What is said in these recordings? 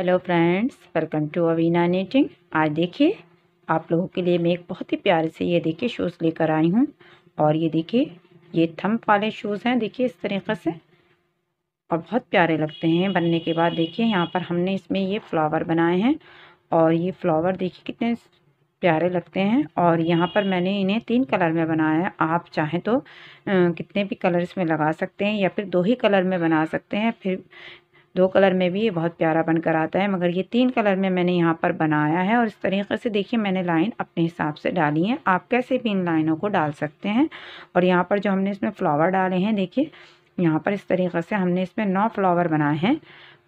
Hello friends welcome to अवीना नेटिंग आज देखिए आप लोगों के लिए मैं एक बहुत ही प्यारे से ये देखिए शूज़ लेकर आई हूँ और ये देखिए ये थम्प वाले शूज़ हैं देखिए इस तरीके से और बहुत प्यारे लगते हैं बनने के बाद देखिए यहाँ पर हमने इसमें ये फ्लावर बनाए हैं और ये फ्लावर देखिए कितने प्यारे लगते हैं और यहाँ पर मैंने इन्हें तीन कलर में बनाया है आप चाहें तो कितने भी कलर इसमें लगा सकते हैं या फिर दो ही कलर में बना सकते हैं फिर दो कलर में भी ये बहुत प्यारा बनकर आता है मगर ये तीन कलर में मैंने यहाँ पर बनाया है और इस तरीके से देखिए मैंने लाइन अपने हिसाब से डाली है आप कैसे भी इन लाइनों को डाल सकते हैं और यहाँ पर जो हमने इसमें फ्लावर डाले हैं देखिए यहाँ पर इस तरीके से हमने इसमें नौ फ्लावर बनाए हैं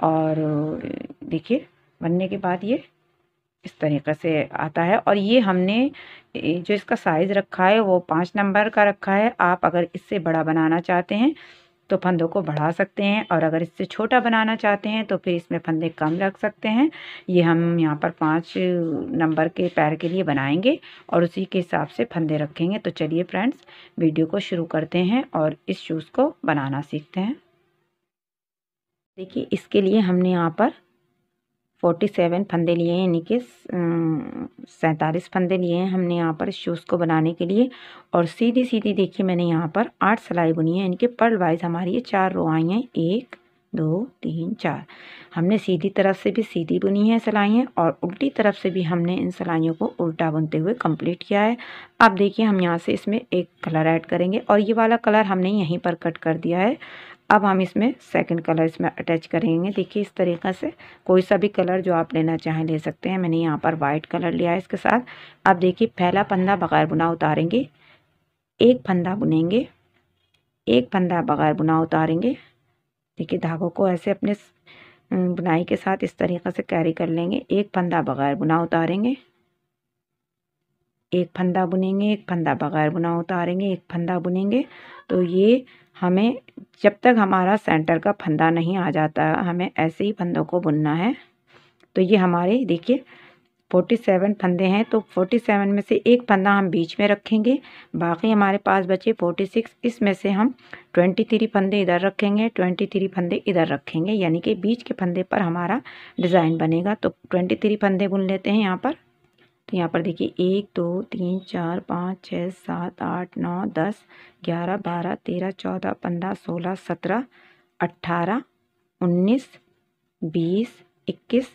और देखिए बनने के बाद ये इस तरीके से आता है और ये हमने जो इसका साइज़ रखा है वो पाँच नंबर का रखा है आप अगर इससे बड़ा बनाना चाहते हैं तो फंदों को बढ़ा सकते हैं और अगर इससे छोटा बनाना चाहते हैं तो फिर इसमें फंदे कम रख सकते हैं ये हम यहाँ पर पाँच नंबर के पैर के लिए बनाएंगे और उसी के हिसाब से फंदे रखेंगे तो चलिए फ्रेंड्स वीडियो को शुरू करते हैं और इस शूज़ को बनाना सीखते हैं देखिए इसके लिए हमने यहाँ पर फोर्टी सेवन फंदे लिए हैं यानी कि सैंतालीस फंदे लिए हैं हमने यहाँ पर शूज़ को बनाने के लिए और सीधी सीधी देखिए मैंने यहाँ पर आठ सिलाई बुनी है यानी कि पर्ल वाइज हमारी ये चार रो आई हैं एक दो तीन चार हमने सीधी तरफ से भी सीधी बुनी है सिलाइयाँ और उल्टी तरफ से भी हमने इन सिलाइयों को उल्टा बुनते हुए कंप्लीट किया है अब देखिए हम यहाँ से इसमें एक कलर ऐड करेंगे और ये वाला कलर हमने यहीं पर कट कर दिया है अब हम इसमें सेकंड कलर इसमें अटैच करेंगे देखिए इस तरीक़ा से कोई सा भी कलर जो आप लेना चाहें ले सकते हैं मैंने यहाँ पर वाइट कलर लिया है इसके साथ अब देखिए पहला फंदा बगैर बुना उतारेंगे एक फंदा बुनेंगे एक फंदा बगैर बुना उतारेंगे देखिए धागों को ऐसे अपने बुनाई के साथ इस तरीक़े से कैरी कर लेंगे एक फंदा बगैर बुना उतारेंगे एक फंदा बुनेंगे एक फंदा बगैर बुना उतारेंगे एक फंदा बुनेंगे तो ये हमें जब तक हमारा सेंटर का फंदा नहीं आ जाता हमें ऐसे ही फंदों को बुनना है तो ये हमारे देखिए फोर्टी सेवन फंदे हैं तो फोर्टी सेवन में से एक फंदा हम बीच में रखेंगे बाकी हमारे पास बचे फोर्टी सिक्स इसमें से हम ट्वेंटी थ्री फंदे इधर रखेंगे ट्वेंटी थ्री फंदे इधर रखेंगे यानी कि बीच के फंदे पर हमारा डिज़ाइन बनेगा तो ट्वेंटी थ्री फंदे बुन लेते हैं यहाँ पर तो यहाँ पर देखिए एक दो तीन चार पाँच छः सात आठ नौ दस ग्यारह बारह तेरह चौदह पंद्रह सोलह सत्रह अट्ठारह उन्नीस बीस इक्कीस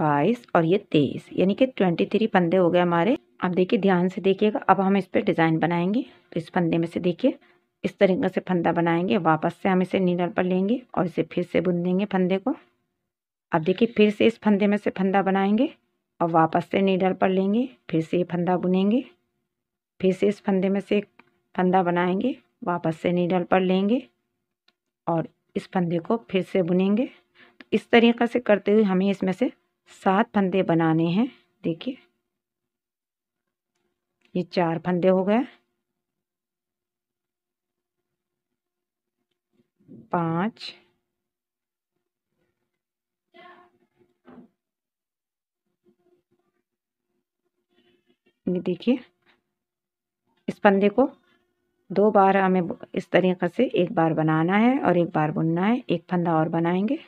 बाईस और ये तेईस यानी कि ट्वेंटी थ्री पंदे हो गए हमारे अब देखिए ध्यान से देखिएगा अब हम इस पर डिज़ाइन बनाएंगे तो इस फंदे में से देखिए इस तरीके से फंदा बनाएंगे वापस से हम इसे नीडल पर लेंगे और इसे फिर से बुन देंगे फंदे को अब देखिए फिर से इस फंदे में से फंदा बनाएंगे और वापस से नीडल पर लेंगे फिर से ये फंदा बुनेंगे फिर से इस फंदे में से फंदा बनाएंगे वापस से नीडल पर लेंगे और इस फंदे को फिर से बुनेंगे तो इस तरीक़े से करते हुए हमें इसमें से सात फंदे बनाने हैं देखिए ये चार फंदे हो गए पाँच ये देखिए इस फंदे को दो बार हमें इस तरीक़े से एक बार बनाना है और एक बार बुनना है एक फंदा और बनाएंगे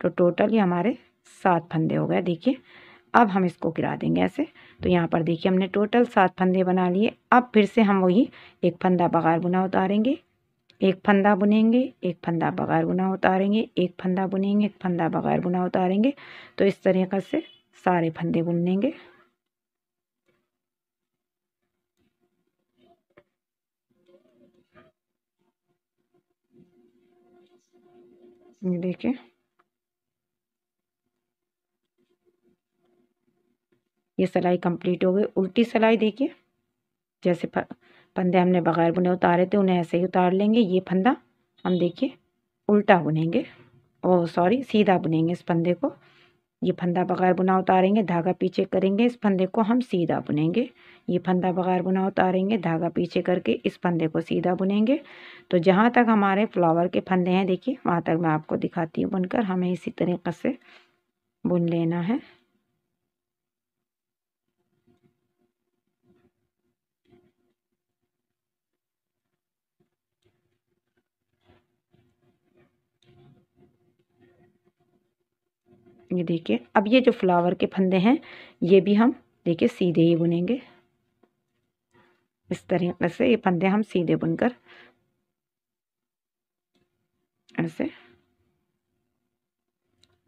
तो टोटल ये हमारे सात फंदे हो गए देखिए अब हम इसको गिरा देंगे ऐसे तो यहाँ पर देखिए हमने टोटल सात फंदे बना लिए अब फिर से हम वही एक फंदा बगैर बुना उतारेंगे एक फंदा बुनेंगे एक फंदा बगैर बुना उतारेंगे एक फंदा बुनेंगे एक फंदा बगैर बुना उतारेंगे तो इस तरीक़े से सारे फंदे बुन लेंगे ये देखिए ये सिलाई कंप्लीट हो गई उल्टी सिलाई देखिए जैसे फंदे हमने बगैर बुने उतारे थे उन्हें ऐसे ही उतार लेंगे ये फंदा हम देखिए उल्टा बुनेंगे ओ सॉरी सीधा बुनेंगे इस फंदे को ये फंदा बगैर बुना उतारेंगे धागा पीछे करेंगे इस फंदे को हम सीधा बुनेंगे ये फंदा बगैर बुना उतारेंगे धागा पीछे करके इस फंदे को सीधा बुनेंगे तो जहाँ तक हमारे फ्लावर के फंदे हैं देखिए वहाँ तक मैं आपको दिखाती हूँ बुनकर हमें इसी तरीक़े से बुन लेना है ये देखिए अब ये जो फ्लावर के फंदे हैं ये भी हम देखिए सीधे ही बुनेंगे इस तरीके से ये फंदे हम सीधे बुनकर ऐसे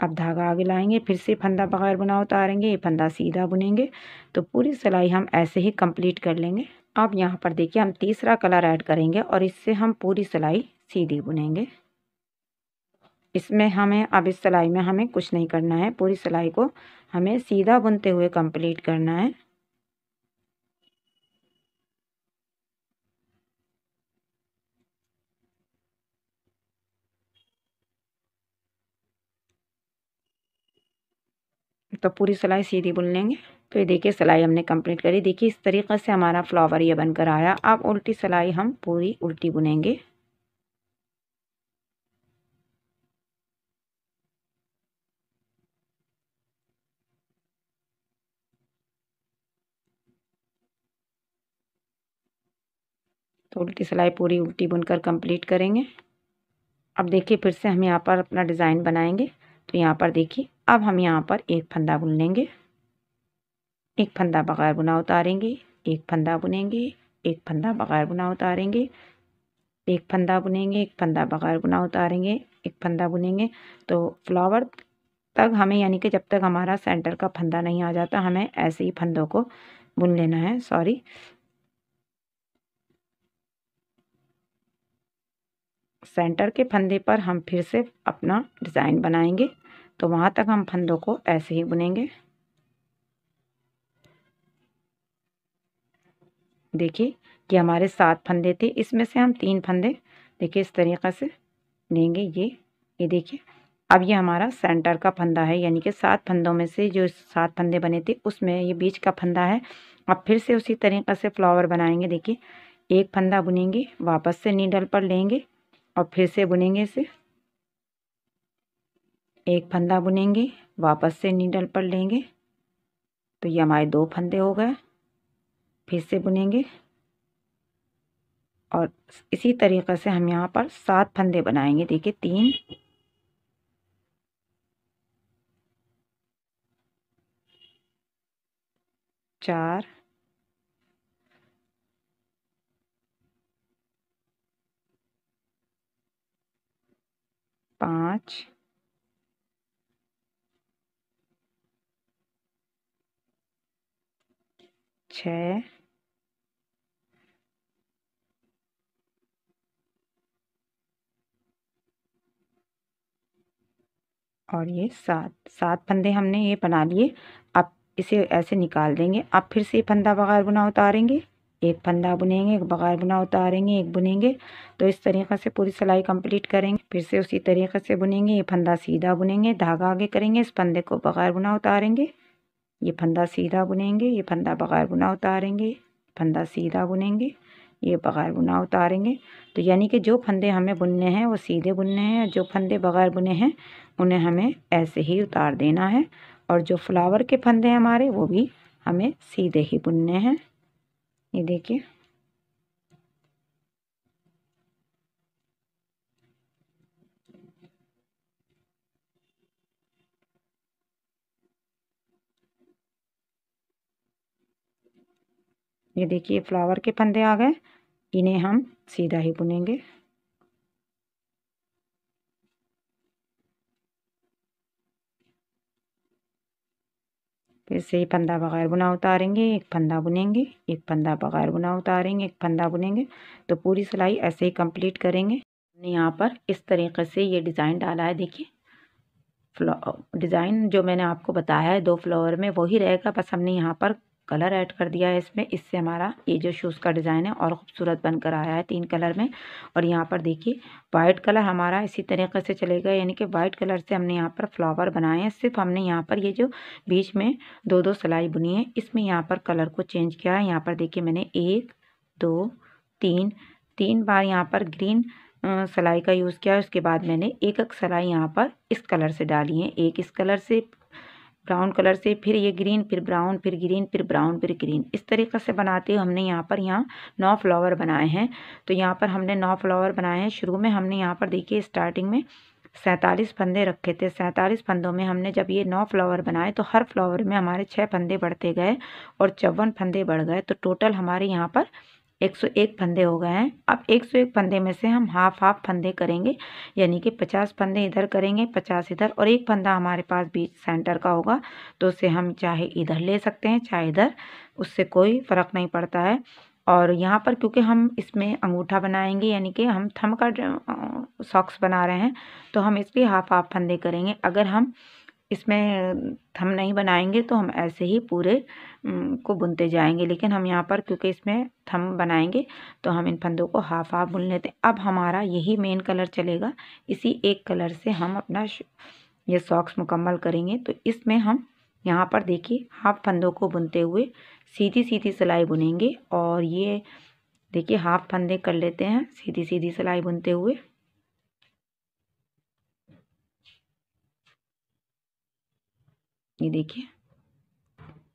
अब धागा आगे लाएंगे फिर से फंदा बगैर बुना उतारेंगे ये फंदा सीधा बुनेंगे तो पूरी सिलाई हम ऐसे ही कंप्लीट कर लेंगे अब यहाँ पर देखिए हम तीसरा कलर ऐड करेंगे और इससे हम पूरी सिलाई सीधी बुनेंगे इसमें हमें अब इस सिलाई में हमें कुछ नहीं करना है पूरी सिलाई को हमें सीधा बुनते हुए कंप्लीट करना है तो पूरी सिलाई सीधी बुन लेंगे तो ये देखिए सिलाई हमने कंप्लीट करी देखिए इस तरीक़े से हमारा फ्लावर ये बनकर आया अब उल्टी सिलाई हम पूरी उल्टी बुनेंगे तो उल्टी सिलाई पूरी उल्टी बुनकर कंप्लीट करेंगे अब देखिए फिर से हम यहाँ पर अपना डिज़ाइन बनाएंगे तो यहाँ पर देखिए अब हम यहाँ पर एक फंदा बुन लेंगे एक फंदा बगैर बुना उतारेंगे एक फंदा बुनेंगे एक फंदा बगैर बुना उतारेंगे एक फंदा बुनेंगे एक फंदा बगैर बुना उतारेंगे एक फंदा बुनेंगे तो फ्लावर तक हमें यानी कि जब तक हमारा सेंटर का फंदा नहीं आ जाता हमें ऐसे ही फंदों को बुन लेना है सॉरी सेंटर के फंदे पर हम फिर से अपना डिज़ाइन बनाएंगे तो वहाँ तक हम फंदों को ऐसे ही बुनेंगे देखिए कि हमारे सात फंदे थे इसमें से हम तीन फंदे देखिए इस तरीक़े से लेंगे ये ये देखिए अब ये हमारा सेंटर का फंदा है यानी कि सात फंदों में से जो सात फंदे बने थे उसमें ये बीच का फंदा है अब फिर से उसी तरीक़े से फ्लावर बनाएंगे देखिए एक फंदा बुनेंगे वापस से नीडल पर लेंगे और फिर से बुनेंगे इसे एक फंदा बुनेंगे वापस से नीडल पर लेंगे तो ये हमारे दो फंदे हो गए फिर से बुनेंगे और इसी तरीक़े से हम यहाँ पर सात फंदे बनाएंगे देखिए तीन चार much. छ और ये सात सात फंदे हमने ये बना लिए अब इसे ऐसे निकाल देंगे अब फिर से फंदा बगैर बुना उतारेंगे एक फंदा बुनेंगे एक बगैर बुना उतारेंगे एक बुनेंगे तो इस तरीक़े से पूरी सिलाई कंप्लीट करेंगे फिर से उसी तरीक़े से बुनेंगे ये फंदा सीधा बुनेंगे धागा आगे करेंगे इस फंदे को बग़ैर बुना उतारेंगे ये फंदा सीधा बुनेंगे ये फंदा बगैर बुना उतारेंगे फंदा सीधा बुनेंगे ये बगैर बुना उतारेंगे तो यानी कि जो फंदे हमें बुनने हैं वो सीधे बुनने हैं जो फंदे बगैर बुने हैं उन्हें हमें ऐसे ही उतार देना है और जो फ्लावर के फंदे हैं हमारे वो भी हमें सीधे ही बुनने हैं ये देखिए ये देखिए फ्लावर के फंदे आ गए इन्हें हम सीधा ही बुनेंगे ऐसे फंदा बगैर बुना उतारेंगे एक फंदा बुनेंगे एक फंदा बगैर बुना उतारेंगे एक फंदा बुनेंगे तो पूरी सिलाई ऐसे ही कंप्लीट करेंगे हमने यहाँ पर इस तरीके से ये डिज़ाइन डाला है देखिए फ्लो डिज़ाइन जो मैंने आपको बताया है दो फ्लावर में वही रहेगा बस हमने यहाँ पर कलर ऐड कर दिया है इसमें इससे हमारा ये जो शूज़ का डिज़ाइन है और ख़ूबसूरत बनकर आया है तीन कलर में और यहाँ पर देखिए वाइट कलर हमारा इसी तरीके से चलेगा यानी कि वाइट कलर से हमने यहाँ पर फ्लावर बनाए हैं सिर्फ हमने यहाँ पर ये जो बीच में दो दो सिलाई बुनी है इसमें यहाँ पर कलर को चेंज किया है यहाँ पर देखिए मैंने एक दो तीन तीन बार यहाँ पर ग्रीन सिलाई का यूज़ किया उसके बाद मैंने एक एक सिलाई यहाँ पर इस कलर से डाली है एक इस कलर से ब्राउन कलर से फिर ये ग्रीन फिर ब्राउन फिर ग्रीन फिर ब्राउन फिर ग्रीन इस तरीके से बनाते हुए हमने यहाँ पर यहाँ नौ फ्लावर बनाए हैं तो यहाँ पर हमने नौ फ्लावर बनाए हैं शुरू में हमने यहाँ पर देखिए स्टार्टिंग में सैंतालीस फंदे रखे थे सैंतालीस फंदों में हमने जब ये नौ फ्लावर बनाए तो हर फ्लावर में हमारे छः फंदे बढ़ते गए और चौवन फंदे बढ़ गए तो टोटल हमारे यहाँ पर 101 फंदे हो गए हैं अब 101 फंदे में से हम हाफ हाफ फंदे करेंगे यानी कि 50 फंदे इधर करेंगे 50 इधर और एक फंदा हमारे पास बीच सेंटर का होगा तो उसे हम चाहे इधर ले सकते हैं चाहे इधर उससे कोई फ़र्क नहीं पड़ता है और यहाँ पर क्योंकि हम इसमें अंगूठा बनाएंगे यानी कि हम थम का सॉक्स बना रहे हैं तो हम इसलिए हाफ हाफ फंदे करेंगे अगर हम इसमें थम नहीं बनाएंगे तो हम ऐसे ही पूरे को बुनते जाएंगे लेकिन हम यहाँ पर क्योंकि इसमें थम बनाएंगे तो हम इन फंदों को हाफ हाफ बुन लेते हैं अब हमारा यही मेन कलर चलेगा इसी एक कलर से हम अपना ये सॉक्स मुकम्मल करेंगे तो इसमें हम यहाँ पर देखिए हाफ फंदों को बुनते हुए सीधी सीधी सिलाई बुनेंगे और ये देखिए हाफ फंदे कर लेते हैं सीधी सीधी सिलाई बुनते हुए ये देखिए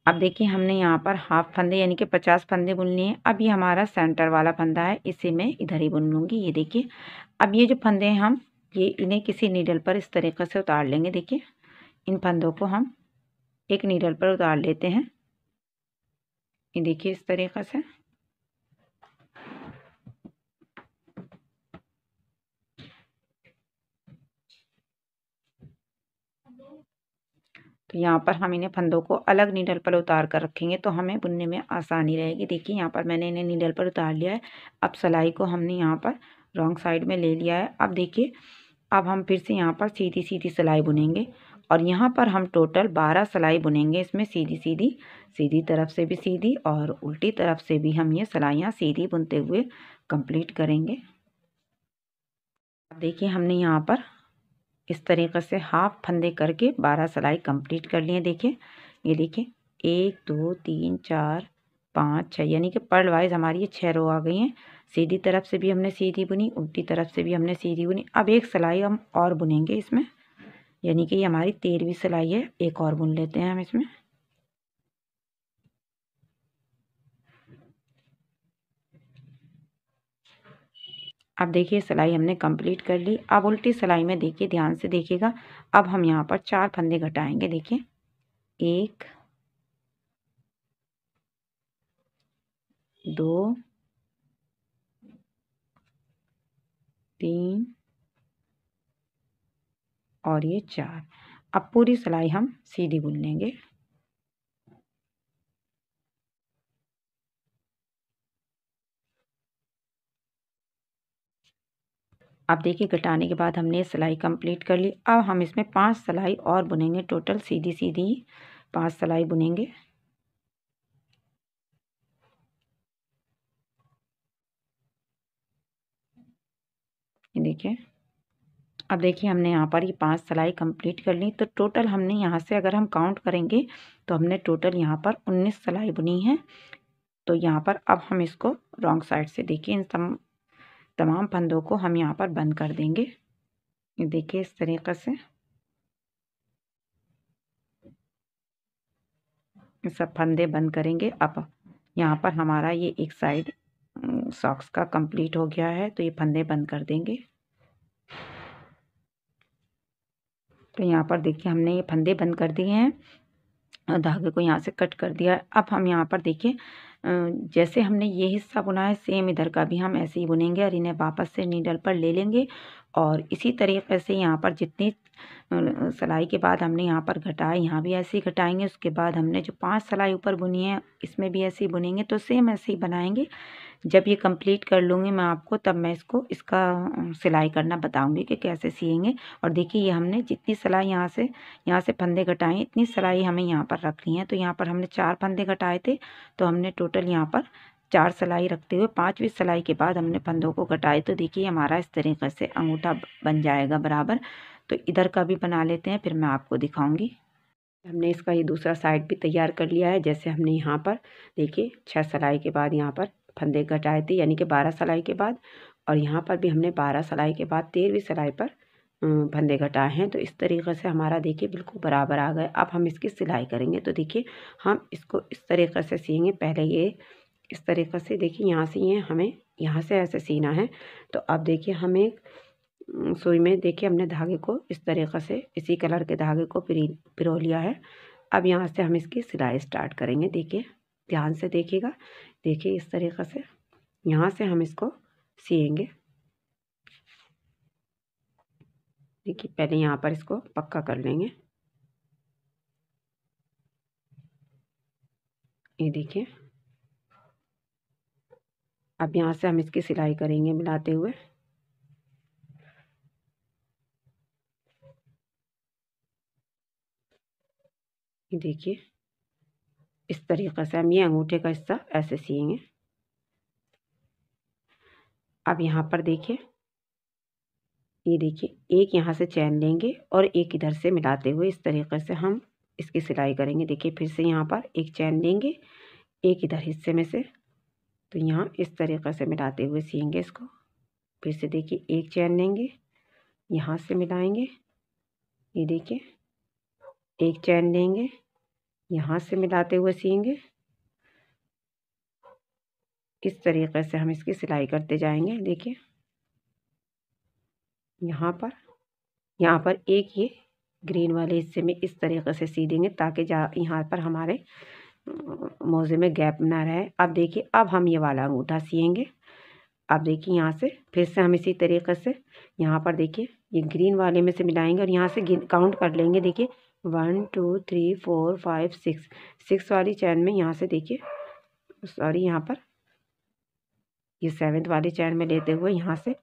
अब देखिए हमने यहाँ पर हाफ फंदे यानी कि पचास फंदे बुन लिए हैं अब ये हमारा सेंटर वाला फंदा है इसे मैं इधर ही बुन लूँगी ये देखिए अब ये जो फंदे हैं हम ये इन्हें किसी नीडल पर इस तरीके से उतार लेंगे देखिए इन फंदों को हम एक नीडल पर उतार लेते हैं ये देखिए इस तरीके से यहाँ पर हम इन्हें फंदों को अलग नीडल पर उतार कर रखेंगे तो हमें बुनने में आसानी रहेगी देखिए यहाँ पर मैंने इन्हें नीडल पर उतार लिया है अब सिलाई को हमने यहाँ पर रॉन्ग साइड में ले लिया है अब देखिए अब हम फिर से यहाँ पर सीधी सीधी सिलाई बुनेंगे और यहाँ पर हम टोटल बारह सिलाई बुनेंगे इसमें सीधी सीधी सीधी तरफ से भी सीधी और उल्टी तरफ से भी हम ये सिलाइयाँ सीधी बुनते हुए कंप्लीट करेंगे अब देखिए हमने यहाँ पर इस तरीक़े से हाफ फंदे करके बारह सिलाई कंप्लीट कर लिए देखिए ये देखिए एक दो तीन चार पाँच छः यानी कि पर्ल वाइज हमारी ये छः रो आ गई हैं सीधी तरफ से भी हमने सीधी बुनी उल्टी तरफ से भी हमने सीधी बुनी अब एक सिलाई हम और बुनेंगे इसमें यानी कि ये हमारी तेरहवीं सिलाई है एक और बुन लेते हैं हम इसमें अब देखिए सिलाई हमने कंप्लीट कर ली अब उल्टी सिलाई में देखिए ध्यान से देखिएगा अब हम यहाँ पर चार फंदे घटाएंगे देखिए एक दो तीन और ये चार अब पूरी सिलाई हम सीधी बुन लेंगे अब देखिए घटाने के बाद हमने सिलाई कंप्लीट कर ली अब हम इसमें पांच सिलाई और बुनेंगे टोटल सीधी सीधी पांच सिलाई बुनेंगे देखिए अब देखिए हमने यहाँ पर ये पांच सिलाई कंप्लीट कर ली तो टोटल हमने यहाँ से अगर हम काउंट करेंगे तो हमने टोटल यहाँ पर उन्नीस सिलाई बुनी है तो यहाँ पर अब हम इसको रॉन्ग साइड से देखिए इन सब तमाम फंदों को हम यहाँ पर बंद कर देंगे ये देखिए इस तरीक़े से सब फंदे बंद करेंगे अब यहाँ पर हमारा ये एक साइड सॉक्स का कंप्लीट हो गया है तो ये फंदे बंद कर देंगे तो यहाँ पर देखिए हमने ये फंदे बंद कर दिए हैं धागे को यहाँ से कट कर दिया अब हम यहाँ पर देखिए जैसे हमने ये हिस्सा बुना है सेम इधर का भी हम ऐसे ही बुनेंगे और इन्हें वापस से नीडल पर ले लेंगे और इसी तरीके से यहाँ पर जितनी सलाई के बाद हमने यहाँ पर घटाए यहाँ भी ऐसे ही घटाएंगे उसके बाद हमने जो पांच सिलाई ऊपर बुनी है इसमें भी ऐसे ही बुनेंगे तो सेम ऐसे ही बनाएंगे जब ये कंप्लीट कर लूँगी मैं आपको तब मैं इसको इसका सिलाई करना बताऊँगी कि कैसे सिएंगे और देखिए ये हमने जितनी सिलाई यहाँ से यहाँ से फंदे घटाएँ इतनी सिलाई हमें यहाँ पर रखनी है तो यहाँ पर हमने चार फंदे घटाए थे तो हमने टोटल यहाँ पर चार सिलाई रखते हुए पाँचवीं सिलाई के बाद हमने फंदों को घटाए तो देखिए हमारा इस तरीके से अंगूठा बन जाएगा बराबर तो इधर का भी बना लेते हैं फिर मैं आपको दिखाऊंगी हमने इसका ये दूसरा साइड भी तैयार कर लिया है जैसे हमने यहाँ पर देखिए छः सलाई के बाद यहाँ पर फंदे घटाए थे यानी कि बारह सलाई के बाद और यहाँ पर भी हमने बारह सलाई के बाद तेरहवीं सलाई पर फंदे घटाए हैं तो इस तरीके से हमारा देखिए बिल्कुल बराबर आ गए अब हम इसकी सिलाई करेंगे तो देखिए हम इसको इस तरीके से सीएंगे पहले ये इस तरीके से देखिए यहाँ से ये हमें यहाँ से ऐसे सीना है तो अब देखिए हम एक सुई में देखिए हमने धागे को इस तरीक़े से इसी कलर के धागे को पिरो लिया है अब यहाँ से हम इसकी सिलाई स्टार्ट करेंगे देखिए ध्यान से देखिएगा देखिए इस तरीक़े से यहाँ से हम इसको सिएंगे देखिए पहले यहाँ पर इसको पक्का कर लेंगे ये देखिए अब यहाँ से हम इसकी सिलाई करेंगे मिलाते हुए ये देखिए इस तरीक़े से हम ये अंगूठे का हिस्सा ऐसे सिएंगे अब यहाँ पर देखिए ये देखिए एक यहाँ से चैन लेंगे और एक इधर से मिलाते हुए इस तरीके से हम इसकी सिलाई करेंगे देखिए फिर से यहाँ पर एक चैन लेंगे एक इधर हिस्से में से तो यहाँ इस तरीके से मिलाते हुए सियेंगे इसको फिर से देखिए एक चैन लेंगे यहाँ से मिलाएंगे ये देखिए एक चैन लेंगे यहाँ से मिलाते हुए सीएंगे इस तरीके से हम इसकी सिलाई करते जाएंगे देखिए यहाँ पर यहाँ पर एक ये ग्रीन वाले हिस्से में इस तरीके से सी देंगे ताकि जा यहाँ पर हमारे मोज़े में गैप ना रहे अब देखिए अब हम ये वाला अंगूठा सियेंगे अब देखिए यहाँ से फिर से हम इसी तरीके से यहाँ पर देखिए ये ग्रीन वाले में से मिलाएंगे और यहाँ से काउंट कर लेंगे देखिए one two three four five six six वाली चैन में यहाँ से देखिए सॉरी यहाँ पर ये सेवन्थ वाली चैन में लेते हुए यहाँ से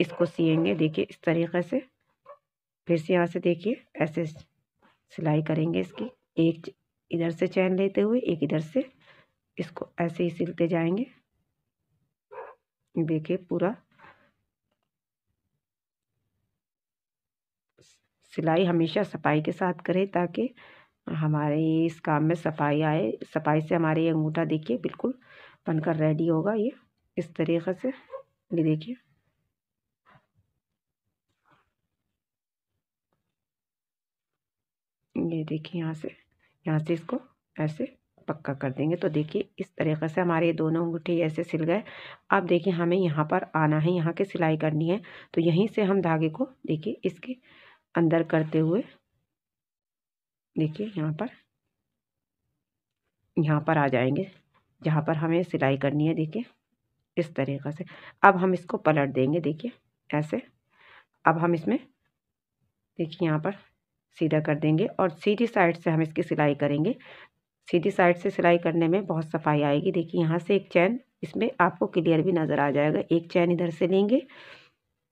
इसको सिएंगे देखिए इस तरीके से फिर से यहाँ से देखिए ऐसे सिलाई करेंगे इसकी एक इधर से चैन लेते हुए एक इधर से इसको ऐसे ही सिलते जाएंगे देखिए पूरा सिलाई हमेशा सफाई के साथ करें ताकि हमारे इस काम में सफाई आए सफाई से हमारे ये अंगूठा देखिए बिल्कुल बनकर रेडी होगा ये इस तरीक़े से ये देखिए ये देखिए यहाँ से यहाँ से इसको ऐसे पक्का कर देंगे तो देखिए इस तरीके से हमारे दोनों अंगूठे ऐसे सिल गए अब देखिए हमें यहाँ पर आना है यहाँ की सिलाई करनी है तो यहीं से हम धागे को देखिए इसके अंदर करते हुए देखिए यहाँ पर यहाँ पर आ जाएंगे जहाँ पर हमें सिलाई करनी है देखिए इस तरीक़े से अब हम इसको पलट देंगे देखिए ऐसे अब हम इसमें देखिए यहाँ पर सीधा कर देंगे और सीधी साइड से हम इसकी सिलाई करेंगे सीधी साइड से सिलाई करने में बहुत सफाई आएगी देखिए यहाँ से एक चैन इसमें आपको क्लियर भी नज़र आ जाएगा एक चैन इधर से लेंगे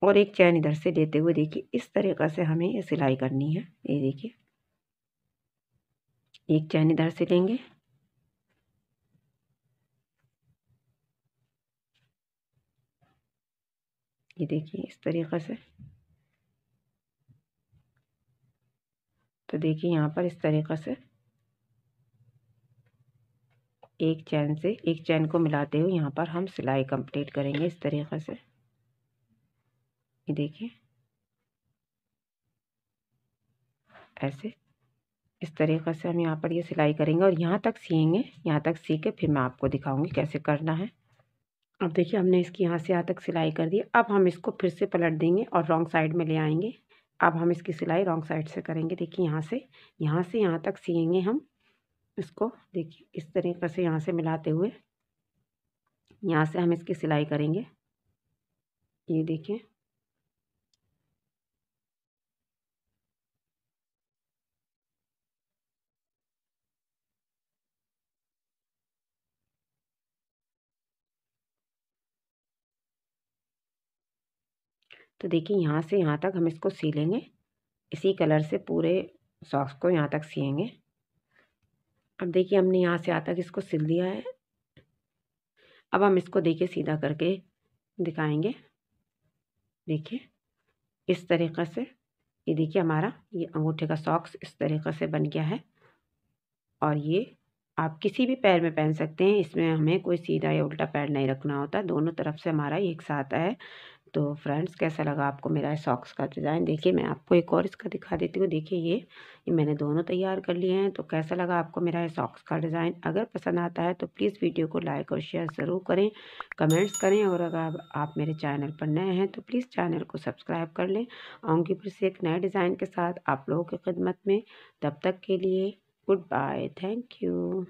और एक चैन इधर से देते हुए देखिए इस तरीक़ा से हमें ये सिलाई करनी है ये देखिए एक चैन इधर से लेंगे ये देखिए इस तरीक़े से तो देखिए यहाँ पर इस तरीक़े से एक चैन से एक चैन को मिलाते हुए यहाँ पर हम सिलाई कंप्लीट करेंगे इस तरीक़े से ये देखिए ऐसे इस तरीक़े से हम यहाँ पर ये सिलाई करेंगे और यहाँ तक सीएंगे यहाँ तक सी के फिर मैं आपको दिखाऊंगी कैसे करना है अब देखिए हमने इसकी यहाँ से यहाँ तक सिलाई कर दी अब हम इसको फिर से पलट देंगे और रॉन्ग साइड में ले आएंगे अब हम इसकी सिलाई रॉन्ग साइड से करेंगे देखिए यहाँ से यहाँ से यहाँ तक सीएंगे हम इसको देखिए इस तरीके से यहाँ से मिलाते हुए यहाँ से हम इसकी सिलाई करेंगे ये देखिए तो देखिए यहाँ से यहाँ तक हम इसको सी लेंगे इसी कलर से पूरे सॉक्स को यहाँ तक सियेंगे अब देखिए हमने यहाँ से यहाँ तक इसको सिल दिया है अब हम इसको देखिए सीधा करके दिखाएंगे देखिए इस तरीक़े से ये देखिए हमारा ये अंगूठे का सॉक्स इस तरीक़े से बन गया है और ये आप किसी भी पैर में पहन सकते हैं इसमें हमें कोई सीधा या उल्टा पैर नहीं रखना होता दोनों तरफ से हमारा एक साथ है तो फ्रेंड्स कैसा लगा आपको मेरा सॉक्स का डिज़ाइन देखिए मैं आपको एक और इसका दिखा देती हूँ देखिए ये ये मैंने दोनों तैयार कर लिए हैं तो कैसा लगा आपको मेरा ये सॉक्स का डिज़ाइन अगर पसंद आता है तो प्लीज़ वीडियो को लाइक और शेयर ज़रूर करें कमेंट्स करें और अगर आप मेरे चैनल पर नए हैं तो प्लीज़ चैनल को सब्सक्राइब कर लें आऊँगी फिर से एक नए डिज़ाइन के साथ आप लोगों की खिदमत में तब तक के लिए गुड बाय थैंक यू